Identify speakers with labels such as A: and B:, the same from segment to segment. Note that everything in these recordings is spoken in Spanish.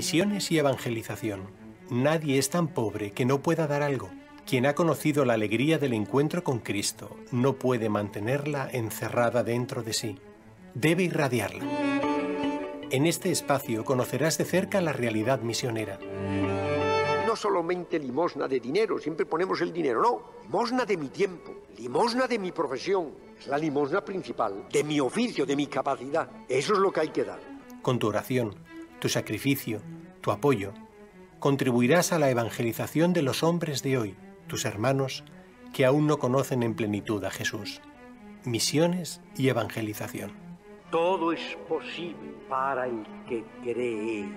A: Misiones y evangelización. Nadie es tan pobre que no pueda dar algo. Quien ha conocido la alegría del encuentro con Cristo no puede mantenerla encerrada dentro de sí. Debe irradiarla. En este espacio conocerás de cerca la realidad misionera. No solamente limosna de dinero, siempre ponemos el dinero, no. Limosna de mi tiempo, limosna de mi profesión, es la limosna principal, de mi oficio, de mi capacidad. Eso es lo que hay que dar. Con tu oración, tu sacrificio, tu apoyo, contribuirás a la evangelización de los hombres de hoy, tus hermanos, que aún no conocen en plenitud a Jesús. Misiones y evangelización. Todo es posible para el que cree.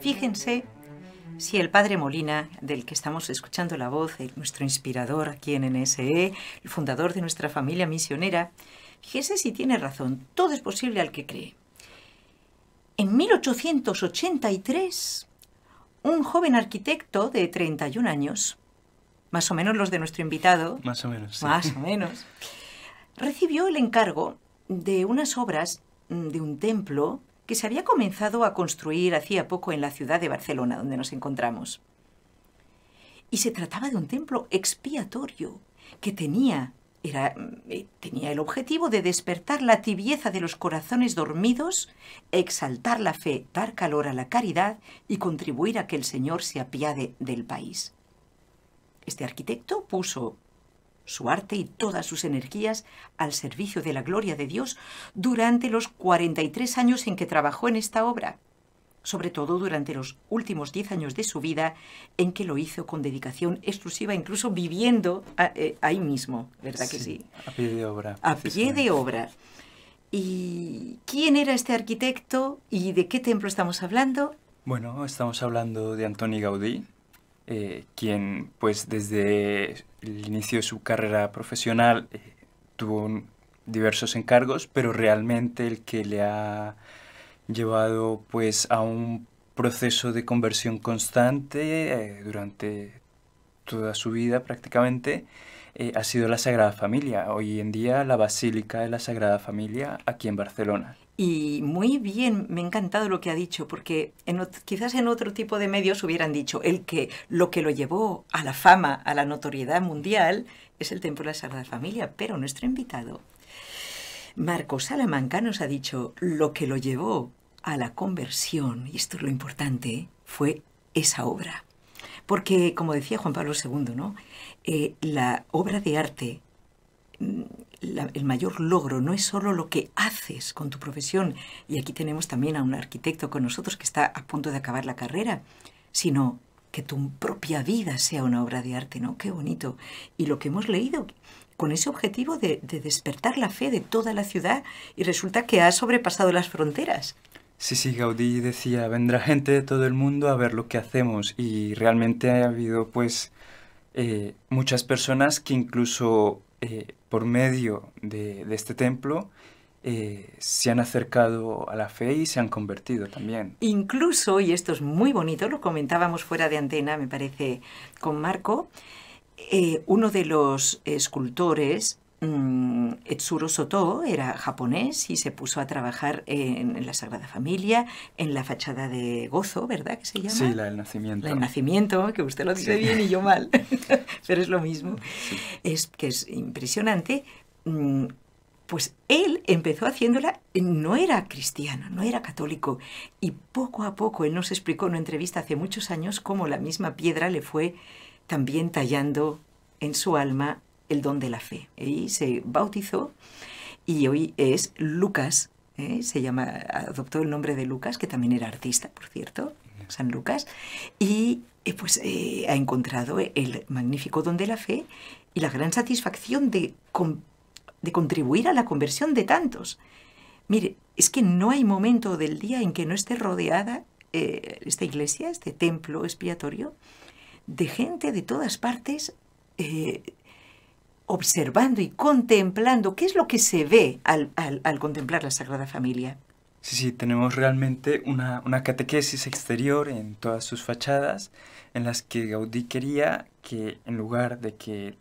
A: Fíjense Sí, el padre Molina, del que estamos escuchando la voz, nuestro inspirador aquí en NSE, el fundador de nuestra familia misionera, fíjese si tiene razón, todo es posible al que cree. En 1883, un joven arquitecto de 31 años, más o menos los de nuestro invitado, más o menos, más o menos, recibió el encargo de unas obras mm, de un templo que se había comenzado a construir hacía poco en la ciudad de Barcelona, donde nos encontramos. Y se trataba de un templo expiatorio que tenía, era, eh, tenía el objetivo de despertar la tibieza de los corazones dormidos, exaltar la fe, dar calor a la caridad y contribuir a que el Señor se apiade del país. Este arquitecto puso su arte y todas sus energías al servicio de la gloria de Dios durante los 43 años en que trabajó en esta obra, sobre todo durante los últimos 10 años de su vida en que lo hizo con dedicación exclusiva, incluso viviendo ah, eh, ahí mismo, ¿verdad que sí?
B: A pie de obra. A pie de obra.
A: ¿Y quién era este arquitecto y de qué templo estamos hablando?
B: Bueno, estamos hablando de Antoni Gaudí, eh, quien pues desde el inicio de su carrera profesional eh, tuvo diversos encargos, pero realmente el que le ha llevado pues a un proceso de conversión constante eh, durante toda su vida prácticamente ha sido la Sagrada Familia, hoy en día la Basílica de la Sagrada Familia aquí en Barcelona.
A: Y muy bien, me ha encantado lo que ha dicho, porque quizás en otro tipo de medios hubieran dicho el que lo que lo llevó a la fama, a la notoriedad mundial, es el templo de la Sagrada Familia. Pero nuestro invitado, Marco Salamanca, nos ha dicho lo que lo llevó a la conversión, y esto es lo importante, fue esa obra. Porque, como decía Juan Pablo II, ¿no? Eh, la obra de arte mm, el mayor logro no es solo lo que haces con tu profesión, y aquí tenemos también a un arquitecto con nosotros que está a punto de acabar la carrera, sino que tu propia vida sea una obra de arte, ¿no? Qué bonito. Y lo que hemos leído, con ese objetivo de, despertar la fe de toda la ciudad, y resulta que ha sobrepasado las fronteras.
B: Sí, sí, Gaudí decía, vendrá gente de todo el mundo a ver lo que hacemos y realmente ha habido pues eh, muchas personas que incluso eh, por medio de, este templo, eh, se han acercado a la fe y se han convertido también.
A: Incluso, y esto es muy bonito, lo comentábamos fuera de antena, me parece, con Marco, eh, uno de los escultores Mm, Etsuro Soto era japonés y se puso a trabajar en, la Sagrada Familia, en la fachada de Gozo, ¿verdad? que se llama? Sí, la del nacimiento. La del nacimiento, que usted lo dice bien y yo mal, pero es lo mismo. Es que es impresionante. Mm, pues él empezó haciéndola, no era cristiano, no era católico, y poco a poco él nos explicó en una entrevista hace muchos años cómo la misma piedra le fue también tallando en su alma el don de la fe. Y se bautizó y hoy es Lucas, ¿eh? se llama, adoptó el nombre de Lucas, que también era artista, por cierto, San Lucas, y eh, pues eh, ha encontrado el magnífico don de la fe y la gran satisfacción de, contribuir a la conversión de tantos. Mire, es que no hay momento del día en que no esté rodeada esta iglesia, este templo expiatorio, de gente de todas partes observando y contemplando, ¿qué es lo que se ve al, contemplar la Sagrada Familia?
B: Sí, sí, tenemos realmente una, catequesis exterior en todas sus fachadas, en las que Gaudí quería que en lugar de que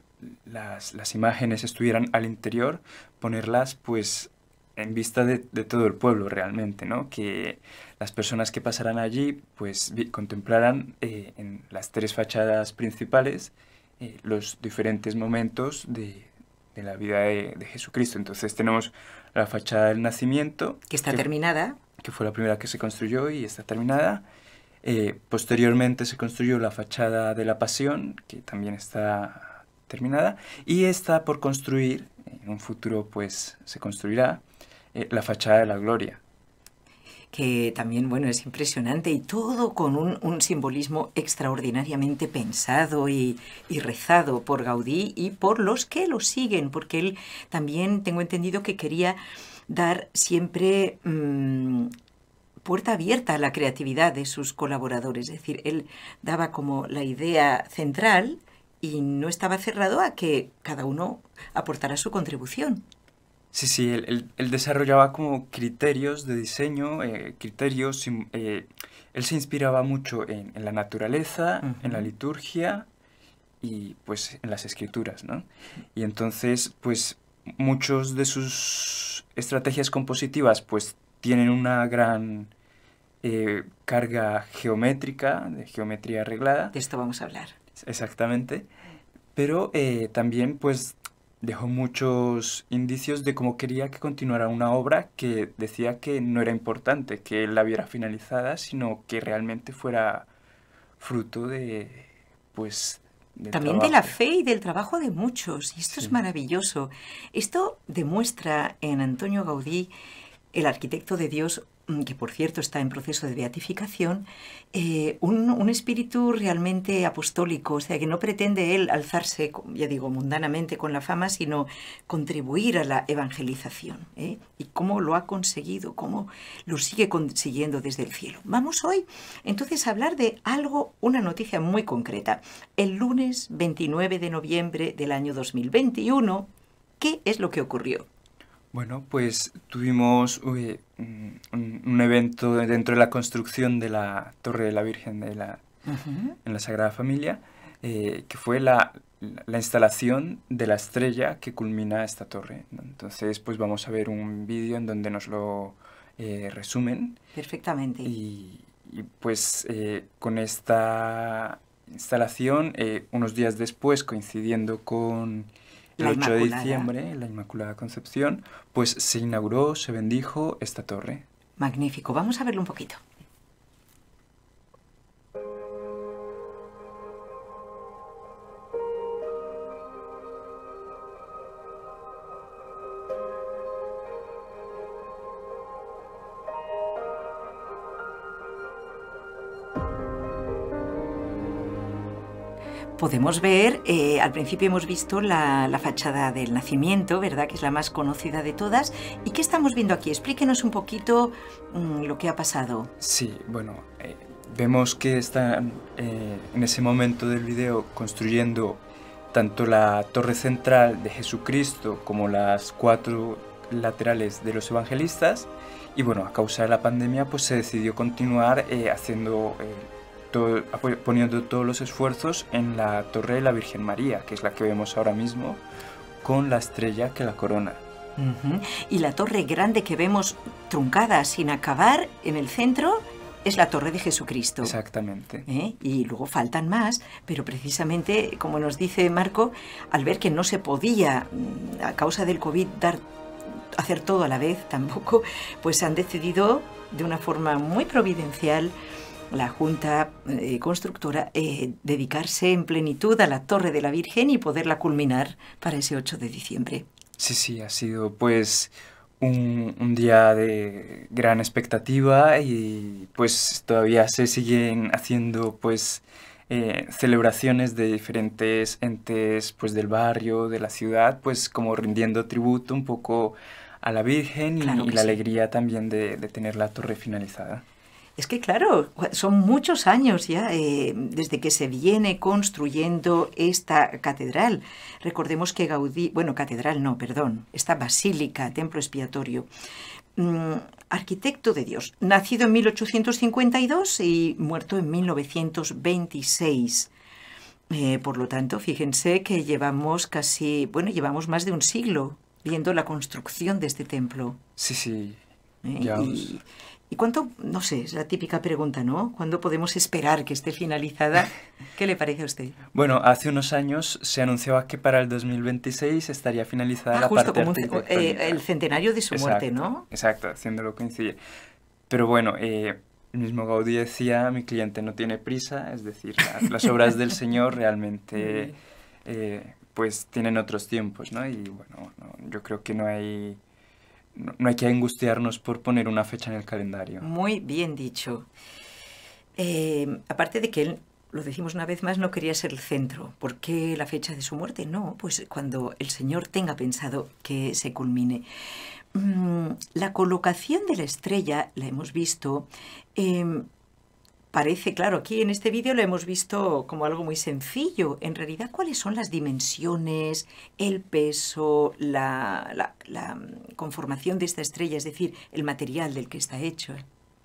B: las, imágenes estuvieran al interior, ponerlas pues en vista de, todo el pueblo realmente, ¿no? Que las personas que pasaran allí, pues contemplaran eh, en las tres fachadas principales eh, los diferentes momentos de, la vida de, Jesucristo. Entonces tenemos la fachada del nacimiento. Que está
A: terminada.
B: Que fue la primera que se construyó y está terminada. Eh, posteriormente se construyó la fachada de la pasión, que también está terminada. Y está por construir, en un
A: futuro pues se construirá, eh, la fachada de la gloria, que también, bueno, es impresionante y todo con un, simbolismo extraordinariamente pensado y, rezado por Gaudí y por los que lo siguen, porque él también, tengo entendido que quería dar siempre... Mm, puerta abierta a la creatividad de sus colaboradores, es decir, él daba como la idea central y no estaba cerrado a que cada uno aportara su contribución.
B: Sí, sí, él, desarrollaba como criterios de diseño, eh, criterios, eh, él se inspiraba mucho en, la naturaleza, en la liturgia y pues en las escrituras, ¿no? Y entonces, pues muchos de sus estrategias compositivas pues tienen una gran eh, carga geométrica, de geometría arreglada. De esto vamos a hablar. Exactamente, pero también pues dejó muchos indicios de cómo quería que continuara una obra que decía que no era importante que él la viera finalizada, sino que realmente fuera fruto de, pues, también de la
A: fe y del trabajo de muchos, y esto es maravilloso. Esto demuestra en Antonio Gaudí, el arquitecto de Dios, Mm, que por cierto está en proceso de beatificación, eh, un, espíritu realmente apostólico, o sea, que no pretende él alzarse, ya digo, mundanamente con la fama, sino contribuir a la evangelización. ¿eh? Y cómo lo ha conseguido, cómo lo sigue consiguiendo desde el cielo. Vamos hoy entonces a hablar de algo, una noticia muy concreta. El lunes 29 de noviembre del año 2021, ¿qué es lo que ocurrió? Bueno,
B: pues tuvimos un, evento dentro de la construcción de la Torre de la Virgen de la, en la Sagrada Familia, eh, que fue la, la, instalación de la estrella que culmina esta torre. Entonces, pues vamos a ver un vídeo en donde nos lo eh, resumen. Perfectamente. Y, pues eh, con esta instalación, unos días después, coincidiendo con el 8 de diciembre, la Inmaculada Concepción, pues se inauguró, se bendijo esta torre. Magnífico, vamos a verlo un poquito.
A: podemos ver, eh, al principio hemos visto la, fachada del nacimiento, ¿verdad? Que es la más conocida de todas. ¿Y qué estamos viendo aquí? Explíquenos un poquito mm, lo que ha pasado.
B: Sí, bueno, eh, vemos que están eh, en ese momento del video construyendo tanto la torre central de Jesucristo como las cuatro laterales de los evangelistas. Y bueno, a causa de la pandemia, pues se decidió continuar haciendo poniendo todos los esfuerzos en la Torre de la Virgen María, que es la que vemos ahora mismo, con la estrella que la corona.
A: Y la torre grande que vemos truncada, sin acabar, en el centro, es la torre de Jesucristo. Exactamente. ¿Eh? Y luego faltan más, pero precisamente, como nos dice Marco, al ver que no se podía, mm, a causa del COVID, dar, hacer todo a la vez tampoco, pues han decidido, de una forma muy providencial, la Junta eh, Constructora eh, dedicarse en plenitud a la Torre de la Virgen y poderla culminar para ese 8 de diciembre. Sí, sí,
B: ha sido pues un, día de gran expectativa y pues todavía se siguen haciendo pues eh, celebraciones de diferentes entes pues del barrio, de la ciudad, pues como rindiendo tributo un poco a la Virgen y, la alegría también de tener la torre finalizada.
A: Es que claro, son muchos años ya eh, desde que se viene construyendo esta catedral. Recordemos que Gaudí, bueno, catedral no, perdón, esta basílica, templo expiatorio, mm, arquitecto de Dios, nacido en 1852 y muerto en 1926. Eh, por lo tanto, fíjense que llevamos casi, bueno, llevamos más de un siglo viendo la construcción de este templo. Sí, sí. Eh, ¿Y cuánto, no sé, es la típica pregunta, ¿no? ¿Cuándo podemos esperar que esté finalizada? ¿Qué le parece a usted?
B: Bueno, hace unos años se anunciaba que para el 2026 estaría finalizada ah, la parte como el
A: centenario de su muerte, ¿no?
B: Exacto, haciéndolo coincidir. Pero bueno, eh, el mismo Gaudí decía, mi cliente no tiene prisa, es decir, las, obras del Señor realmente eh, pues tienen otros tiempos, ¿no? Y bueno, yo creo que no hay no hay que angustiarnos por poner una fecha en el calendario.
A: Muy bien dicho. Eh, aparte de que él, lo decimos una vez más, no quería ser el centro. ¿Por qué la fecha de su muerte? No, pues cuando el Señor tenga pensado que se culmine. Mm, la colocación de la estrella, la hemos visto, em, Parece, claro, aquí en este vídeo lo hemos visto como algo muy sencillo. En realidad, ¿cuáles son las dimensiones, el peso, la, mm, conformación de esta estrella, es decir, el material del que está hecho?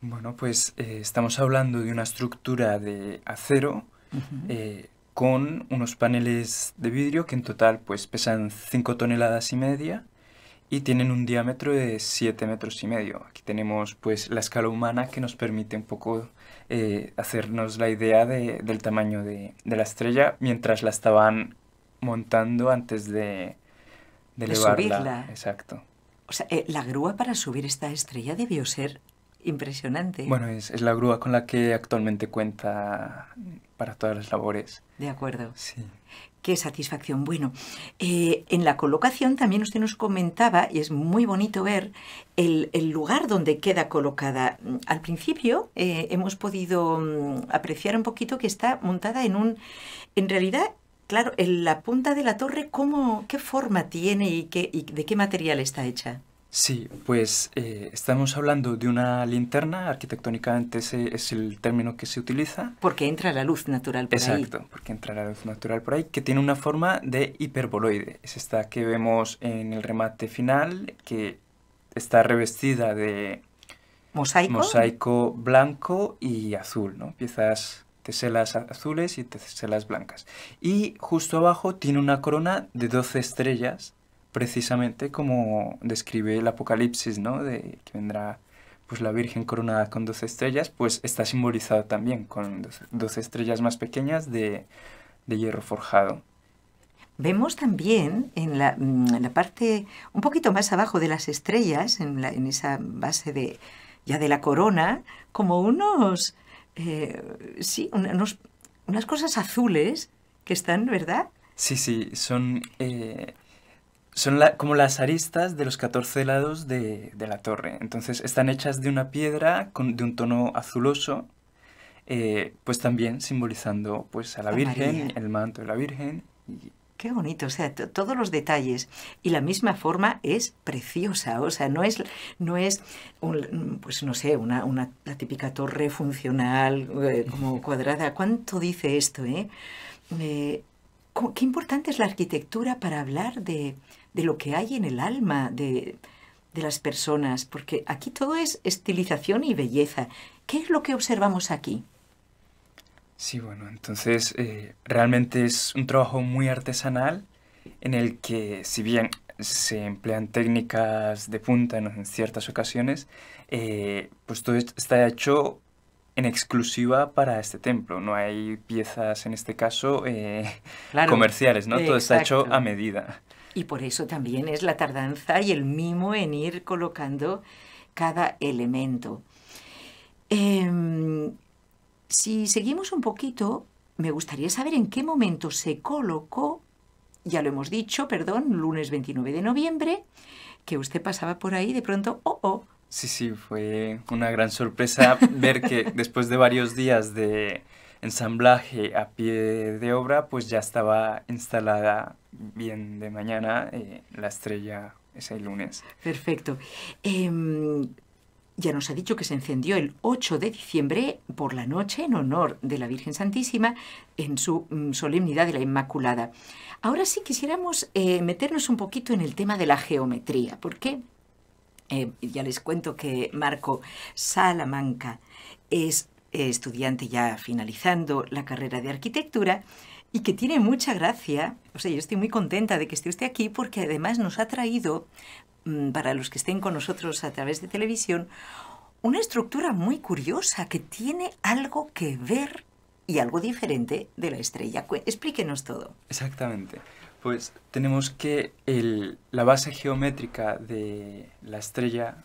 B: Bueno, pues eh, estamos hablando de una estructura de acero eh, con unos paneles de vidrio que en total pues pesan 5 toneladas y media y tienen un diámetro de 7 metros y medio. Aquí tenemos pues la escala humana que nos permite un poco eh, hacernos la idea de, del tamaño de, la estrella mientras la estaban montando antes de, de Subirla.
A: Exacto. O sea, eh, la grúa para subir esta estrella debió ser impresionante. Bueno, es,
B: es, la grúa con la que actualmente cuenta para todas las labores.
A: De acuerdo. Sí. Qué satisfacción. Bueno, eh, en la colocación también usted nos comentaba, y es muy bonito ver el, lugar donde queda colocada. Al principio eh, hemos podido mm, apreciar un poquito que está montada en un... En realidad, claro, en la punta de la torre, ¿cómo, ¿qué forma tiene y, qué, y de qué material está hecha?
B: Sí, pues eh, estamos hablando de una linterna, arquitectónicamente ese es el término que se utiliza.
A: Porque entra la luz natural por ahí. Exacto,
B: porque entra la luz natural por ahí, que tiene una forma de hiperboloide. Es esta que vemos en el remate final, que está revestida de
A: mosaico,
B: blanco y azul, ¿no? Piezas teselas azules y teselas blancas. Y justo abajo tiene una corona de 12 estrellas precisamente como describe el Apocalipsis, ¿no? De que vendrá pues la Virgen coronada con 12 estrellas, pues está simbolizado también con dos estrellas más pequeñas de, hierro forjado.
A: Vemos también mm, en la, parte un poquito más abajo de las estrellas, en, en esa base de, ya de la corona, como unos, eh, sí, unas cosas azules que están, ¿verdad?
B: Sí, sí, son eh, son como las aristas de los 14 lados de, la torre. Entonces están hechas de una piedra con, de un tono azuloso, eh, pues también simbolizando pues, a la, Virgen, el
A: manto de la Virgen. Qué bonito, o sea, todos los detalles. Y la misma forma es preciosa, o sea, no es, no es un, pues no sé, una, la típica torre funcional eh, como cuadrada. ¿Cuánto dice esto, eh, eh qué importante es la arquitectura para hablar de, de lo que hay en el alma de, las personas, porque aquí todo es estilización y belleza. ¿Qué es lo que observamos aquí?
B: Sí, bueno, entonces eh, realmente es un trabajo muy artesanal en el que si bien se emplean técnicas de punta en, ciertas ocasiones, eh, pues todo está hecho en exclusiva para este templo. No hay piezas, en este caso, eh,
A: comerciales, ¿no? Todo está hecho a medida. Y por eso también es la tardanza y el mimo en ir colocando cada elemento. Em, si seguimos un poquito, me gustaría saber en qué momento se colocó, ya lo hemos dicho, perdón, lunes 29 de noviembre, que usted pasaba por ahí de pronto, oh, oh.
B: Sí, sí, fue una gran sorpresa ver que después de varios días de ensamblaje a pie de obra, pues ya estaba instalada bien de mañana, eh, la estrella es el
A: lunes. Perfecto. Em, ya nos ha dicho que se encendió el 8 de diciembre por la noche en honor de la Virgen Santísima en su mm, solemnidad de la Inmaculada. Ahora sí quisiéramos eh, meternos un poquito en el tema de la geometría, porque eh, ya les cuento que Marco Salamanca es estudiante ya finalizando la carrera de arquitectura y que tiene mucha gracia. O sea, yo estoy muy contenta de que esté usted aquí porque además nos ha traído, mm, para los que estén con nosotros a través de televisión, una estructura muy curiosa que tiene algo que ver y algo diferente de la estrella. Explíquenos todo.
B: Exactamente. Pues tenemos que la base geométrica de la estrella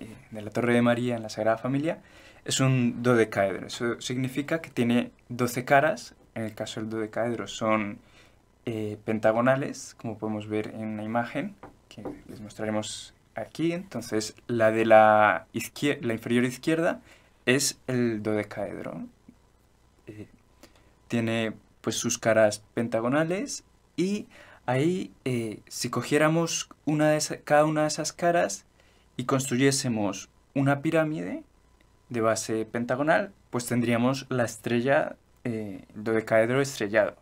B: eh, de la Torre de María en la Sagrada Familia es un dodecaedro. Eso significa que tiene 12 caras en el caso del dodecaedro son eh, pentagonales, como podemos ver en la imagen, que les mostraremos aquí. Entonces, la de la, inferior izquierda es el dodecaedro. Eh, tiene pues sus caras pentagonales y ahí eh, si cogiéramos una cada una de esas caras y construyésemos una pirámide de base pentagonal, pues tendríamos la estrella eh, dodecaedro estrellado.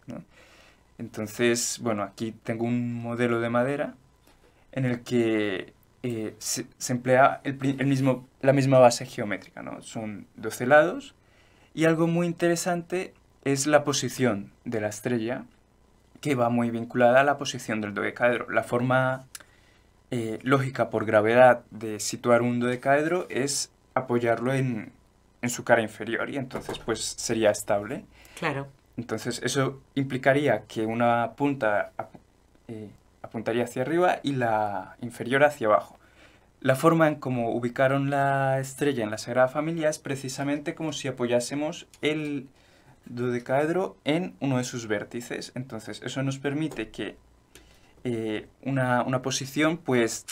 B: Entonces, bueno, aquí tengo un modelo de madera en el que eh, se, emplea el, mismo, la misma base geométrica, Son 12 lados y algo muy interesante es la posición de la estrella que va muy vinculada a la posición del dodecaedro. La forma eh, lógica por gravedad de situar un dodecaedro es apoyarlo en, en su cara inferior y entonces pues sería estable. Claro. Entonces eso implicaría que una punta eh, apuntaría hacia arriba y la inferior hacia abajo. La forma en cómo ubicaron la estrella en la Sagrada Familia es precisamente como si apoyásemos el dodecaedro en uno de sus vértices. Entonces eso nos permite que eh, una, una posición pues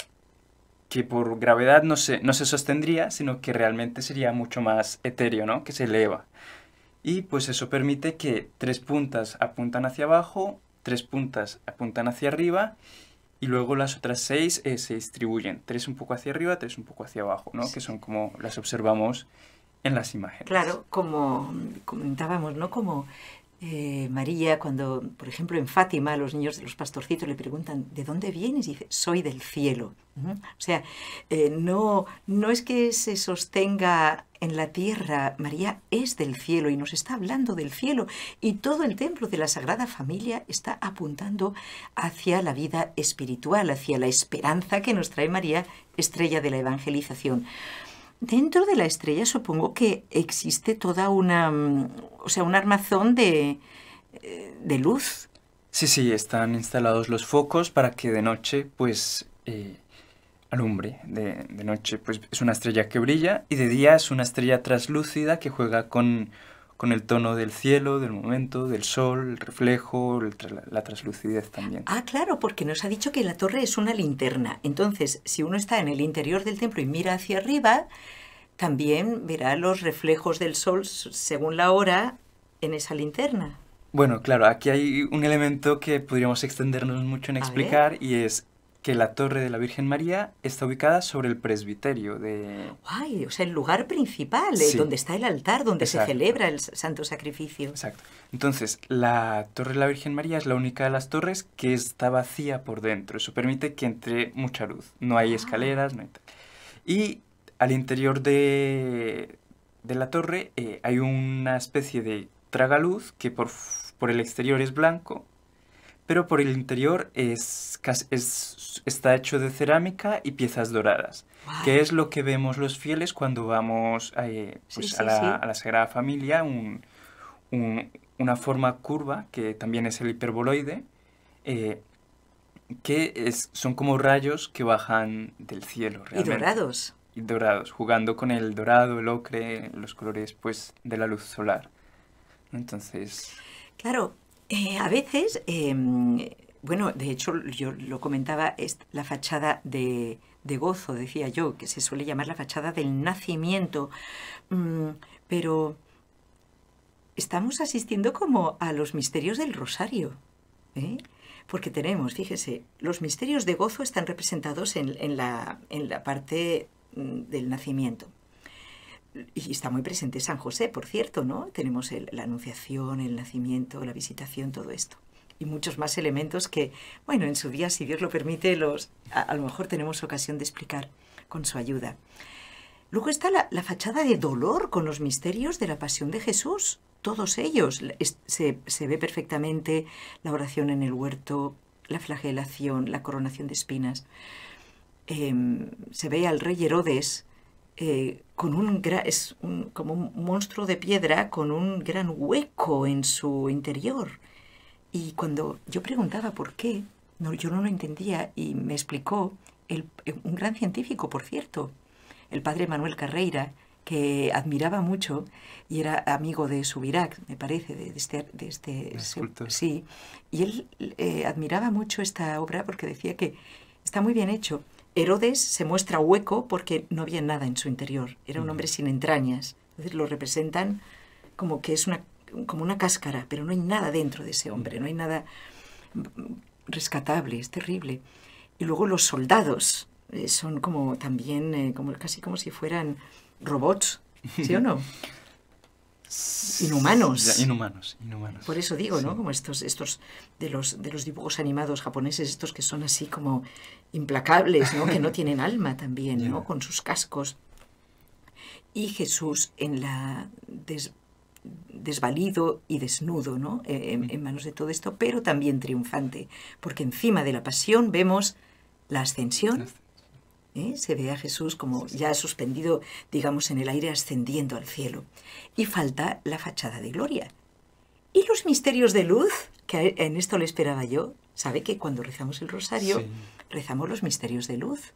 B: que por gravedad no se, no se sostendría, sino que realmente sería mucho más etéreo, ¿no? que se eleva. Y pues eso permite que tres puntas apuntan hacia abajo, tres puntas apuntan hacia arriba y luego las otras seis eh, se distribuyen, tres un poco hacia arriba, tres un poco hacia abajo, ¿no? que son como las observamos en las imágenes.
A: Claro, como comentábamos, ¿no? Como eh, María, cuando, por ejemplo, en Fátima los niños de los pastorcitos le preguntan, ¿de dónde vienes? dice, soy del cielo. O sea, eh, no, no es que se sostenga en la tierra, María es del cielo y nos está hablando del cielo y todo el templo de la Sagrada Familia está apuntando hacia la vida espiritual, hacia la esperanza que nos trae María, estrella de la evangelización. Dentro de la estrella supongo que existe toda una, mm, o sea, un armazón de, eh, de luz.
B: Sí, sí, están instalados los focos para que de noche, pues, eh, alumbre. De, de, noche, pues, es una estrella que brilla y de día es una estrella traslúcida que juega con, con el tono del cielo, del momento, del sol, el reflejo,
A: la translucidez también. Ah, claro, porque nos ha dicho que la torre es una linterna. Entonces, si uno está en el interior del templo y mira hacia arriba, también verá los reflejos del sol según la hora en esa linterna.
B: Bueno, claro, aquí hay un elemento que podríamos extendernos mucho en explicar y es que la torre de la Virgen María está ubicada sobre el
A: presbiterio de... ¡Guay! O sea, el lugar principal, eh, donde está el altar, donde se celebra el Santo Sacrificio. Exacto. Entonces, la torre de la Virgen
B: María es la única de las torres que está vacía por dentro. Eso permite que entre mucha luz. No hay ah. escaleras, no Y al interior de, de la torre eh, hay una especie de tragaluz que por, por el exterior es blanco pero por el interior es, está hecho de cerámica y piezas doradas, que es lo que vemos los fieles cuando vamos eh, pues, a, la, Sagrada Familia, una forma curva, que también es el hiperboloide, eh, que son como rayos que bajan del cielo. Realmente. Y dorados. Y dorados, jugando con el dorado, el ocre, los colores pues, de la luz solar. Entonces...
A: Claro, eh, a veces, em, bueno, de hecho yo lo comentaba, es la fachada de, gozo, decía yo, que se suele llamar la fachada del nacimiento, mm, pero estamos asistiendo como a los misterios del rosario. ¿eh? Porque tenemos, fíjese, los misterios de gozo están representados en, la, en la parte mm, del nacimiento y está muy presente San José, por cierto, ¿no? Tenemos la anunciación, el nacimiento, la visitación, todo esto. Y muchos más elementos que, bueno, en su día, si Dios lo permite, los, a, lo mejor tenemos ocasión de explicar con su ayuda. Luego está la, fachada de dolor con los misterios de la pasión de Jesús. Todos ellos. se, ve perfectamente la oración en el huerto, la flagelación, la coronación de espinas. Em, se ve al rey Herodes eh, con un es como un monstruo de piedra con un gran hueco en su interior. Y cuando yo preguntaba por qué, yo no lo entendía y me explicó eh, un gran científico, por cierto, el padre Manuel Carreira, que admiraba mucho y era amigo de Subirac, me parece, de, de este... este sí, y él eh, admiraba mucho esta obra porque decía que está muy bien hecho, Herodes se muestra hueco porque no había nada en su interior, era un hombre sin entrañas. Entonces lo representan como que es una, como una cáscara, pero no hay nada dentro de ese hombre, no hay nada rescatable, es terrible. Y luego los soldados eh, son como también, eh, como, casi como si fueran robots, ¿sí o no? Inhumanos. Inhumanos, Por eso digo, ¿no? Como estos, estos de los, de los dibujos animados japoneses, estos que son así como implacables, ¿no? que no tienen alma también, ¿no? con sus cascos. Y Jesús en la desvalido y desnudo, ¿no? Eh, en, manos de todo esto, pero también triunfante, porque encima de la pasión vemos la ascensión. ¿Eh? Se ve a Jesús como ya suspendido, digamos, en el aire, ascendiendo al cielo. Y falta la fachada de gloria. ¿Y los misterios de luz? que en esto lo esperaba yo, sabe que cuando rezamos el rosario, rezamos los misterios de luz.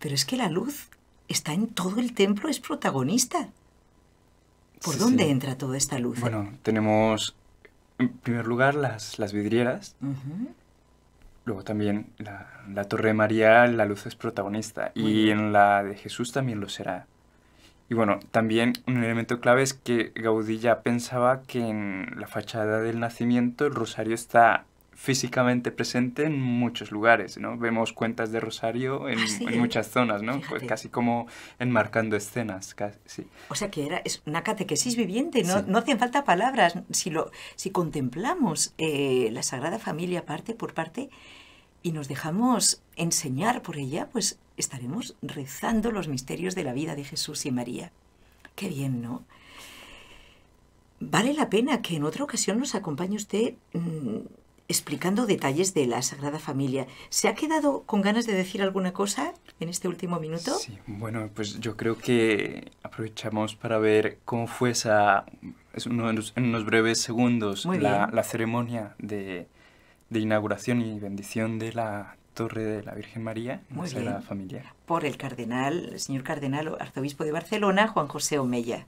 A: Pero es que la luz está en todo el templo, es protagonista. ¿Por dónde entra toda esta luz? Bueno,
B: tenemos en primer lugar las, las vidrieras. Luego también la, Torre de María, la luz es protagonista. y en la de Jesús también lo será. Y bueno, también un elemento clave es que Gaudí ya pensaba que en la fachada del nacimiento el rosario está físicamente presente en muchos lugares, ¿no? Vemos cuentas de rosario en, ah, muchas zonas, ¿no? Pues casi como enmarcando escenas, casi.
A: O sea que era, es una catequesis viviente, no, hacen no falta palabras. Si, lo, si contemplamos eh, la Sagrada Familia parte por parte, y nos dejamos enseñar por ella, pues estaremos rezando los misterios de la vida de Jesús y María. Qué bien, ¿no? Vale la pena que en otra ocasión nos acompañe usted mm, explicando detalles de la Sagrada Familia. ¿Se ha quedado con ganas de decir alguna cosa en este último minuto? Sí,
B: bueno, pues yo creo que aprovechamos para ver cómo fue esa, en unos, breves segundos, la, ceremonia de, de inauguración y bendición de la Torre de la Virgen María, Muy la Familia.
A: Por el cardenal, el señor cardenal arzobispo de Barcelona, Juan José Omeya.